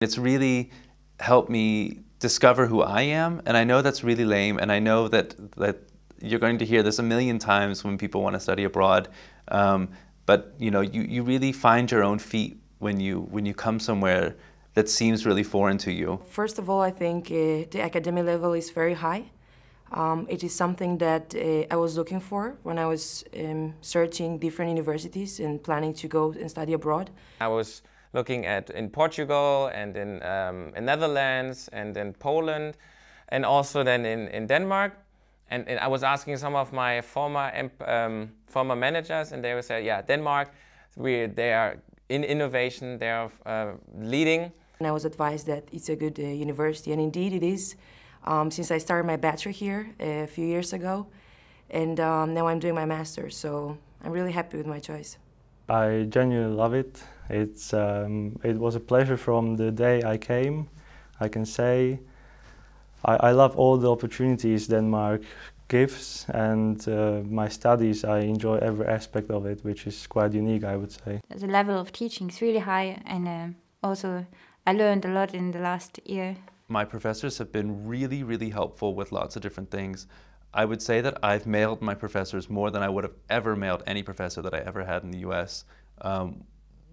It's really helped me discover who I am, and I know that's really lame, and I know that that you're going to hear this a million times when people want to study abroad. Um, but you know, you, you really find your own feet when you when you come somewhere that seems really foreign to you. First of all, I think uh, the academic level is very high. Um, it is something that uh, I was looking for when I was um, searching different universities and planning to go and study abroad. I was looking at in Portugal and in, um, in Netherlands and in Poland and also then in, in Denmark. And, and I was asking some of my former um, former managers, and they would say, "Yeah, Denmark, we they are in innovation, they are uh, leading." And I was advised that it's a good uh, university, and indeed it is. Um, since I started my bachelor here uh, a few years ago, and um, now I'm doing my master's, so I'm really happy with my choice. I genuinely love it. It's, um, it was a pleasure from the day I came. I can say I, I love all the opportunities Denmark gives and uh, my studies, I enjoy every aspect of it, which is quite unique, I would say. The level of teaching is really high and uh, also I learned a lot in the last year. My professors have been really, really helpful with lots of different things. I would say that I've mailed my professors more than I would have ever mailed any professor that I ever had in the U.S. Um,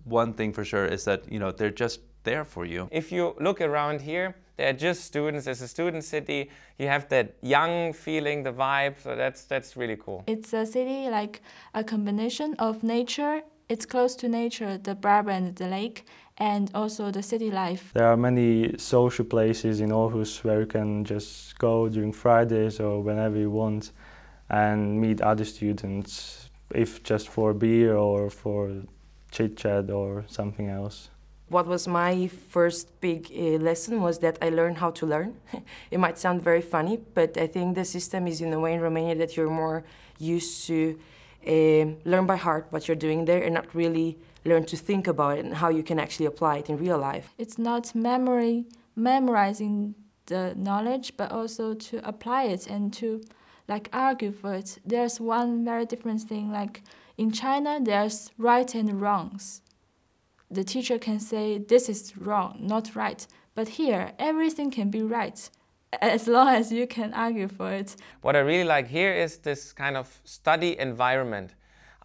one thing for sure is that you know they're just there for you. If you look around here, they're just students. It's a student city. You have that young feeling, the vibe. So that's that's really cool. It's a city like a combination of nature it's close to nature, the bar and the lake, and also the city life. There are many social places in Aarhus where you can just go during Fridays or whenever you want and meet other students, if just for beer or for chit-chat or something else. What was my first big uh, lesson was that I learned how to learn. it might sound very funny, but I think the system is in a way in Romania that you're more used to uh, learn by heart what you're doing there and not really learn to think about it and how you can actually apply it in real life. It's not memory, memorizing the knowledge, but also to apply it and to like argue for it. There's one very different thing, like in China, there's right and wrongs. The teacher can say, this is wrong, not right. But here, everything can be right as long as you can argue for it. What I really like here is this kind of study environment.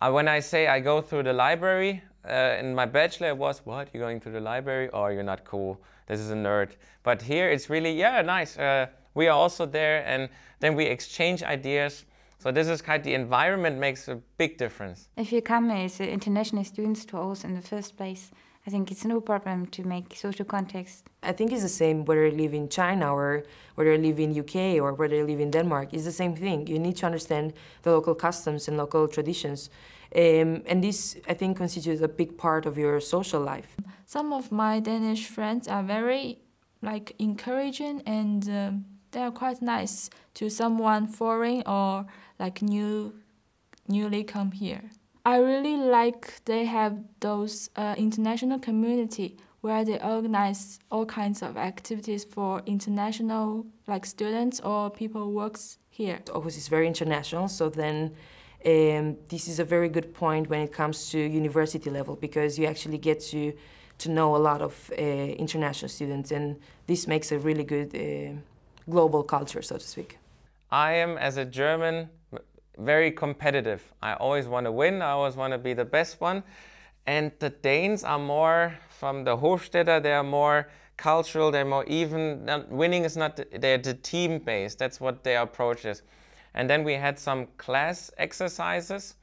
Uh, when I say I go through the library, uh, in my bachelor it was, what, you're going through the library? Or oh, you're not cool, this is a nerd. But here it's really, yeah, nice. Uh, we are also there and then we exchange ideas. So this is kind of the environment makes a big difference. If you come as international students to us in the first place, I think it's no problem to make social context. I think it's the same whether you live in China or whether you live in UK or whether you live in Denmark. It's the same thing. You need to understand the local customs and local traditions. Um, and this, I think, constitutes a big part of your social life. Some of my Danish friends are very like encouraging and um, they are quite nice to someone foreign or like new, newly come here. I really like they have those uh, international community where they organize all kinds of activities for international like students or people works here. Of course, it's very international, so then um, this is a very good point when it comes to university level because you actually get to to know a lot of uh, international students, and this makes a really good uh, global culture, so to speak. I am, as a German, very competitive. I always want to win. I always want to be the best one. And the Danes are more from the Hofstadter. They are more cultural. They're more even. Winning is not. They're the team based. That's what their approach is. And then we had some class exercises.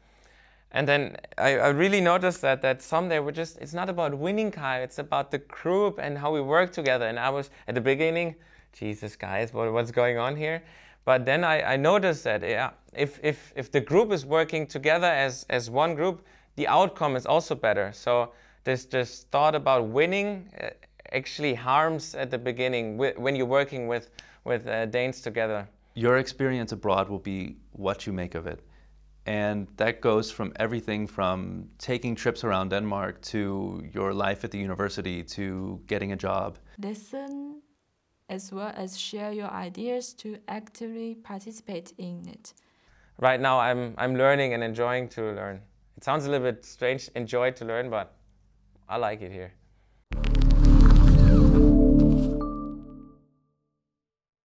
And then I, I, really noticed that that some they were just it's not about winning Kai. it's about the group and how we work together. And I was at the beginning, Jesus guys, what, what's going on here? But then I, I noticed that yeah, if, if, if the group is working together as, as one group, the outcome is also better. So this, this thought about winning uh, actually harms at the beginning when you're working with, with uh, Danes together. Your experience abroad will be what you make of it. And that goes from everything from taking trips around Denmark to your life at the university to getting a job. Listen as well as share your ideas to actively participate in it. Right now, I'm, I'm learning and enjoying to learn. It sounds a little bit strange, enjoy to learn, but I like it here.